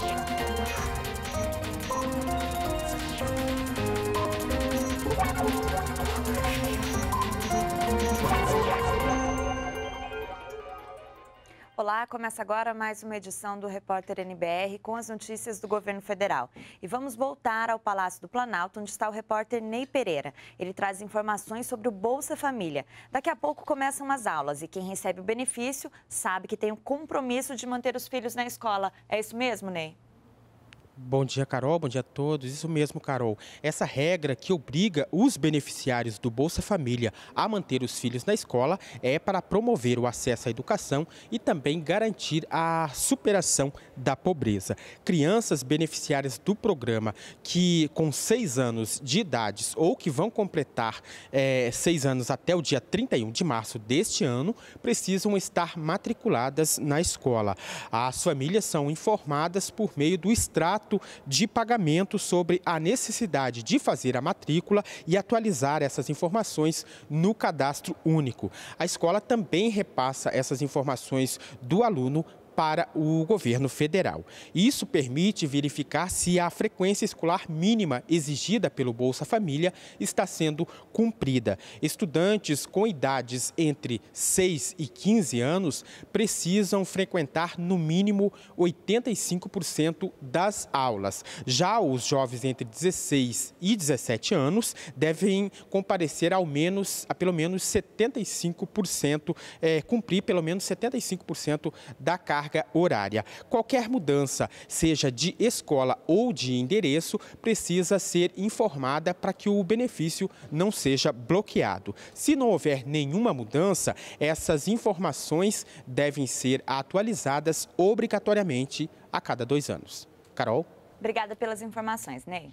Thank you. Olá, começa agora mais uma edição do Repórter NBR com as notícias do governo federal. E vamos voltar ao Palácio do Planalto, onde está o repórter Ney Pereira. Ele traz informações sobre o Bolsa Família. Daqui a pouco começam as aulas e quem recebe o benefício sabe que tem o compromisso de manter os filhos na escola. É isso mesmo, Ney? Bom dia, Carol. Bom dia a todos. Isso mesmo, Carol. Essa regra que obriga os beneficiários do Bolsa Família a manter os filhos na escola é para promover o acesso à educação e também garantir a superação da pobreza. Crianças beneficiárias do programa que com seis anos de idade ou que vão completar é, seis anos até o dia 31 de março deste ano precisam estar matriculadas na escola. As famílias são informadas por meio do extrato contrato de pagamento sobre a necessidade de fazer a matrícula e atualizar essas informações no cadastro único. A escola também repassa essas informações do aluno para o governo federal. Isso permite verificar se a frequência escolar mínima exigida pelo Bolsa Família está sendo cumprida. Estudantes com idades entre 6 e 15 anos precisam frequentar no mínimo 85% das aulas. Já os jovens entre 16 e 17 anos devem comparecer ao menos a pelo menos 75%, é, cumprir pelo menos 75% da carga carga horária. Qualquer mudança, seja de escola ou de endereço, precisa ser informada para que o benefício não seja bloqueado. Se não houver nenhuma mudança, essas informações devem ser atualizadas obrigatoriamente a cada dois anos. Carol? Obrigada pelas informações, Ney.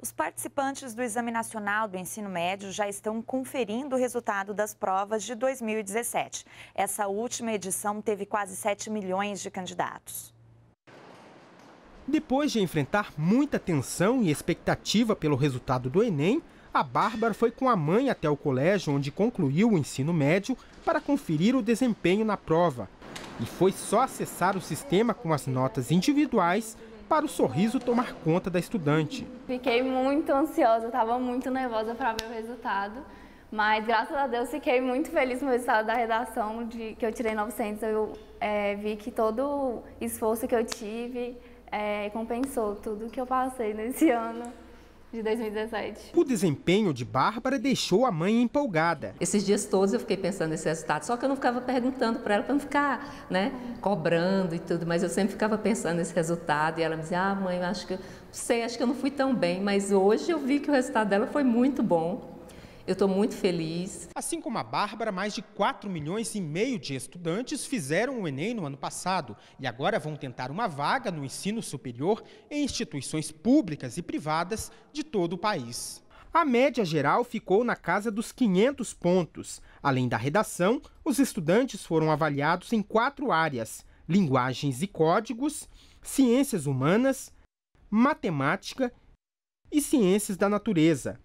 Os participantes do Exame Nacional do Ensino Médio já estão conferindo o resultado das provas de 2017. Essa última edição teve quase 7 milhões de candidatos. Depois de enfrentar muita tensão e expectativa pelo resultado do Enem, a Bárbara foi com a mãe até o colégio onde concluiu o ensino médio para conferir o desempenho na prova e foi só acessar o sistema com as notas individuais para o sorriso tomar conta da estudante. Fiquei muito ansiosa, estava muito nervosa para ver o resultado, mas graças a Deus fiquei muito feliz com o resultado da redação, de, que eu tirei 900, eu é, vi que todo o esforço que eu tive é, compensou tudo que eu passei nesse ano de 2017. O desempenho de Bárbara deixou a mãe empolgada. Esses dias todos eu fiquei pensando nesse resultado, só que eu não ficava perguntando para ela para não ficar, né, cobrando e tudo, mas eu sempre ficava pensando nesse resultado e ela me dizia: "Ah, mãe, acho que sei, acho que eu não fui tão bem, mas hoje eu vi que o resultado dela foi muito bom". Eu estou muito feliz. Assim como a Bárbara, mais de 4 milhões e meio de estudantes fizeram o Enem no ano passado e agora vão tentar uma vaga no ensino superior em instituições públicas e privadas de todo o país. A média geral ficou na casa dos 500 pontos. Além da redação, os estudantes foram avaliados em quatro áreas: linguagens e códigos, ciências humanas, matemática e ciências da natureza.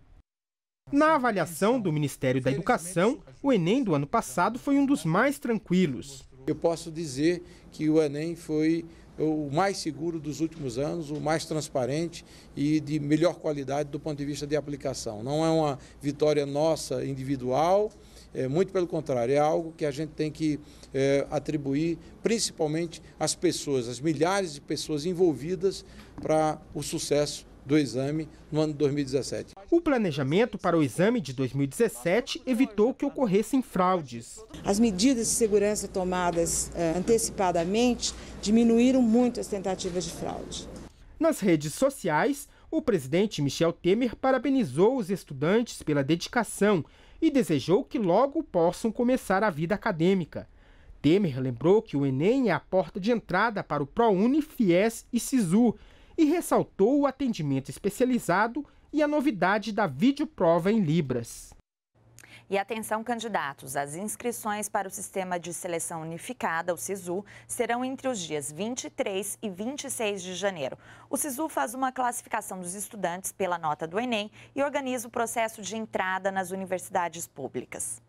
Na avaliação do Ministério da Educação, o Enem do ano passado foi um dos mais tranquilos. Eu posso dizer que o Enem foi o mais seguro dos últimos anos, o mais transparente e de melhor qualidade do ponto de vista de aplicação. Não é uma vitória nossa individual, é, muito pelo contrário, é algo que a gente tem que é, atribuir principalmente às pessoas, às milhares de pessoas envolvidas para o sucesso do exame no ano de 2017. O planejamento para o exame de 2017 evitou que ocorressem fraudes. As medidas de segurança tomadas eh, antecipadamente diminuíram muito as tentativas de fraude. Nas redes sociais, o presidente Michel Temer parabenizou os estudantes pela dedicação e desejou que logo possam começar a vida acadêmica. Temer lembrou que o Enem é a porta de entrada para o ProUni, FIES e SISU e ressaltou o atendimento especializado e a novidade da videoprova em Libras. E atenção, candidatos, as inscrições para o Sistema de Seleção Unificada, o SISU, serão entre os dias 23 e 26 de janeiro. O SISU faz uma classificação dos estudantes pela nota do Enem e organiza o processo de entrada nas universidades públicas.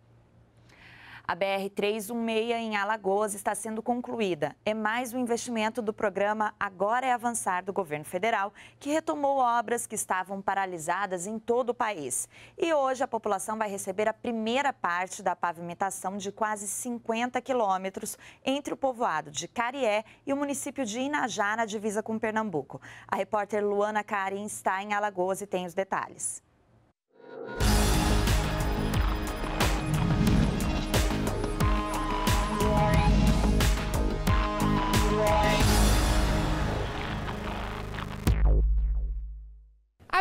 A BR-316 em Alagoas está sendo concluída. É mais um investimento do programa Agora é Avançar do governo federal, que retomou obras que estavam paralisadas em todo o país. E hoje a população vai receber a primeira parte da pavimentação de quase 50 quilômetros entre o povoado de Carié e o município de Inajá, na divisa com Pernambuco. A repórter Luana Karin está em Alagoas e tem os detalhes.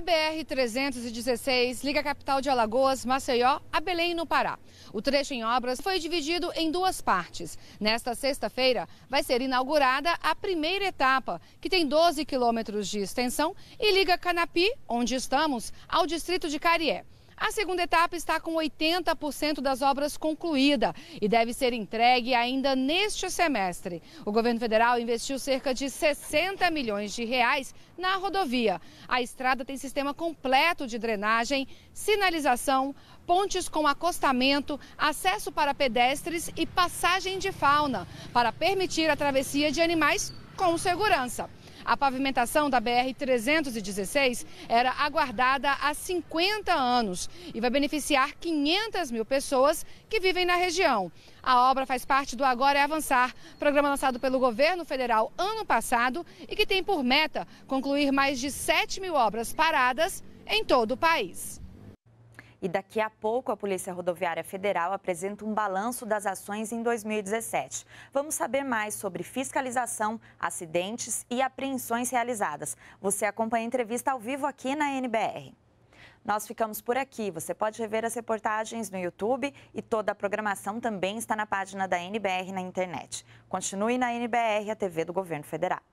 BR-316 liga a capital de Alagoas, Maceió, a Belém, no Pará. O trecho em obras foi dividido em duas partes. Nesta sexta-feira, vai ser inaugurada a primeira etapa, que tem 12 quilômetros de extensão e liga Canapi, onde estamos, ao distrito de Carié. A segunda etapa está com 80% das obras concluída e deve ser entregue ainda neste semestre. O governo federal investiu cerca de 60 milhões de reais na rodovia. A estrada tem sistema completo de drenagem, sinalização, pontes com acostamento, acesso para pedestres e passagem de fauna, para permitir a travessia de animais com segurança a pavimentação da BR-316 era aguardada há 50 anos e vai beneficiar 500 mil pessoas que vivem na região. A obra faz parte do Agora é Avançar, programa lançado pelo governo federal ano passado e que tem por meta concluir mais de 7 mil obras paradas em todo o país. E daqui a pouco a Polícia Rodoviária Federal apresenta um balanço das ações em 2017. Vamos saber mais sobre fiscalização, acidentes e apreensões realizadas. Você acompanha a entrevista ao vivo aqui na NBR. Nós ficamos por aqui. Você pode rever as reportagens no YouTube e toda a programação também está na página da NBR na internet. Continue na NBR, a TV do Governo Federal.